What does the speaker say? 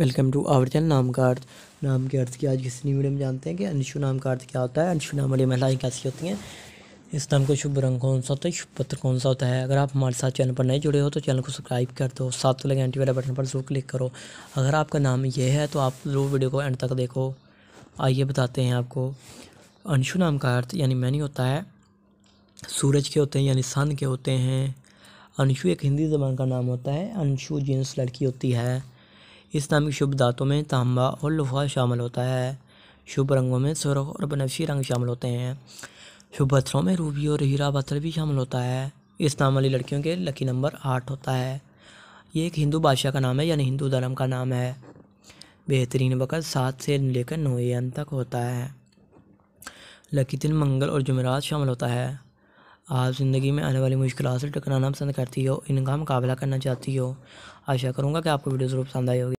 welcome to our channel नाम का अर्थ नाम के अर्थ की आज किसी न्यू वीडियो में जानते हैं कि अंशु नाम का अर्थ क्या होता है अंशु नाम वाली महिलाएं कैसी होती हैं इस नाम का शुभ रंग कौन सा होता है शुभ पत्र कौन सा होता है अगर आप हमारे साथ चैनल पर नए जुड़े हो तो चैनल को सब्सक्राइब कर दो साथ लगे एंटी वाले बटन पर जरूर क्लिक करो अगर आपका नाम ये है तो आप जरूर वीडियो को एंड तक देखो आइए बताते हैं आपको अंशु नाम का अर्थ यानी मैनी होता है सूरज के होते हैं यानी सन के होते हैं अंशु एक हिंदी ज़बान का नाम होता है अंशु जींस लड़की होती है इस्लामिक शुभ दातों में तांबा और लोहा शामिल होता है शुभ रंगों में सुरख और बनफशी रंग शामिल होते हैं शुभ पत्थरों में रूबी और हीरा पत्थर भी शामिल होता है इस्लाम वाली लड़कियों के लकी नंबर आठ होता है ये एक हिंदू बादशाह का नाम है यानी हिंदू धर्म का नाम है बेहतरीन वक़्त सात से लेकर नौ ए एम तक होता है लकी दिन मंगल और जुमेरात शामिल होता है आप ज़िंदगी में आने वाली मुश्किल से टकराना पसंद करती हो इनका मुकाबला करना चाहती हो आशा करूँगा कि आपको वीडियो ज़रूर पसंद आई होगी